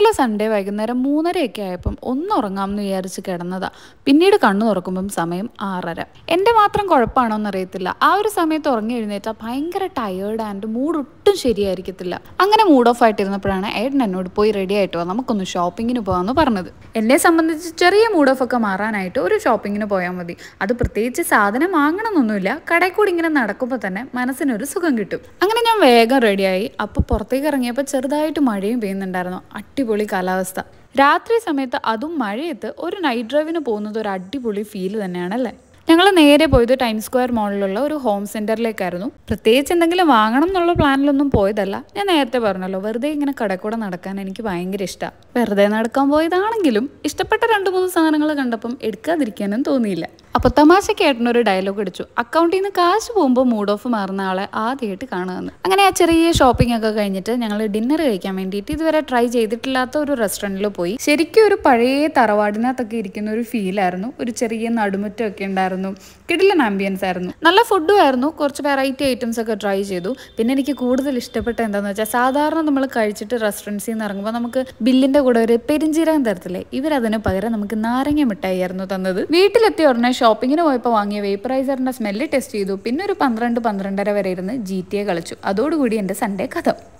ഇന്നലെ സൺഡേ വൈകുന്നേരം മൂന്നരയൊക്കെ ആയപ്പം ഒന്ന് ഉറങ്ങാമെന്ന് വിചാരിച്ച് കിടന്നതാ പിന്നീട് കണ്ണു തുറക്കുമ്പം സമയം ആറര എൻ്റെ മാത്രം കുഴപ്പമാണോ എന്നറിയത്തില്ല ആ ഒരു സമയത്ത് ഉറങ്ങി എഴുന്നേറ്റാൽ ഭയങ്കര ടയേർഡ് ആൻഡ് മൂഡ് ഒട്ടും ശരിയായിരിക്കത്തില്ല അങ്ങനെ മൂഡ് ഓഫ് ആയിട്ടിരുന്നപ്പോഴാണ് ഏട്ടൻ എന്നോട് പോയി റെഡി ആയിട്ട് വാ നമുക്കൊന്ന് ഷോപ്പിങ്ങിന് പോകാമെന്ന് പറഞ്ഞത് എന്നെ സംബന്ധിച്ച് ചെറിയ മൂഡ് ഓഫ് ഒക്കെ മാറാനായിട്ട് ഒരു ഷോപ്പിങ്ങിന് പോയാൽ മതി അത് പ്രത്യേകിച്ച് സാധനം വാങ്ങണമെന്നൊന്നുമില്ല കടയിൽ കൂടി ഇങ്ങനെ നടക്കുമ്പോൾ തന്നെ മനസ്സിനൊരു സുഖം കിട്ടും അങ്ങനെ ഞാൻ വേഗം റെഡിയായി അപ്പോൾ പുറത്തേക്ക് ഇറങ്ങിയപ്പോൾ ചെറുതായിട്ട് മഴയും പെയ്യുന്നുണ്ടായിരുന്നു അടിപൊളി അടിപൊളി കാലാവസ്ഥ രാത്രി സമയത്ത് അതും മഴയത്ത് ഒരു നൈറ്റ് ഡ്രൈവിന് പോകുന്നത് ഒരു അടിപൊളി ഫീൽ തന്നെയാണല്ലേ ഞങ്ങൾ നേരെ പോയത് ടൈം സ്ക്വയർ മോളിലുള്ള ഒരു ഹോം സെന്ററിലേക്കായിരുന്നു പ്രത്യേകിച്ച് എന്തെങ്കിലും വാങ്ങണം എന്നുള്ള പ്ലാനിലൊന്നും പോയതല്ല ഞാൻ നേരത്തെ പറഞ്ഞല്ലോ വെറുതെ ഇങ്ങനെ കടക്കൂടെ നടക്കാൻ എനിക്ക് ഭയങ്കര ഇഷ്ടമാണ് വെറുതെ നടക്കാൻ പോയതാണെങ്കിലും ഇഷ്ടപ്പെട്ട രണ്ട് മൂന്ന് സാധനങ്ങൾ കണ്ടപ്പം എടുക്കാതിരിക്കാനും തോന്നിയില്ല അപ്പോൾ തമാശ കേട്ടനൊരു ഡയലോഗ് അടിച്ചു അക്കൗണ്ടിൽ നിന്ന് കാശ് പോകുമ്പോൾ മൂഡ് ഓഫ് മാറുന്ന ആളെ ആദ്യമായിട്ട് കാണുകയെന്ന് അങ്ങനെ ആ ചെറിയ ഷോപ്പിംഗ് ഒക്കെ കഴിഞ്ഞിട്ട് ഞങ്ങൾ ഡിന്നർ കഴിക്കാൻ വേണ്ടിയിട്ട് ഇതുവരെ ട്രൈ ചെയ്തിട്ടില്ലാത്ത ഒരു റെസ്റ്റോറൻറ്റിൽ പോയി ശരിക്കും ഒരു പഴയ തറവാടിനകത്തൊക്കെ ഇരിക്കുന്ന ഒരു ഫീലായിരുന്നു ഒരു ചെറിയ നടുമുറ്റമൊക്കെ ഉണ്ടായിരുന്നു ആയിരുന്നു കിടിലൻ ആംബിയൻസ് ആയിരുന്നു നല്ല ഫുഡും ആയിരുന്നു കുറച്ച് വെറൈറ്റി ഐറ്റംസ് ഒക്കെ ട്രൈ ചെയ്തു പിന്നെ എനിക്ക് കൂടുതൽ ഇഷ്ടപ്പെട്ട എന്താണെന്ന് വെച്ചാൽ സാധാരണ നമ്മൾ കഴിച്ചിട്ട് റെസ്റ്റോറൻസിൽ നിന്ന് ഇറങ്ങുമ്പോൾ നമുക്ക് ബില്ലിന്റെ കൂടെ ഒരു പെരിഞ്ചീരകം തരത്തില്ലേ ഇവരതിന് പകരം നമുക്ക് നാരങ്ങ ആയിരുന്നു തന്നത് വീട്ടിലെത്തിയ ഉടനെ ഷോപ്പിങ്ങിന് പോയപ്പോൾ വാങ്ങിയ വേപ്പറൈസറിന്റെ സ്മെല്ല് ടെസ്റ്റ് ചെയ്തു പിന്നെ ഒരു പന്ത്രണ്ട് പന്ത്രണ്ടര വരെ ഇരുന്ന് ജി ടി എ കളിച്ചു അതോടുകൂടി എൻ്റെ സൺഡേ കഥ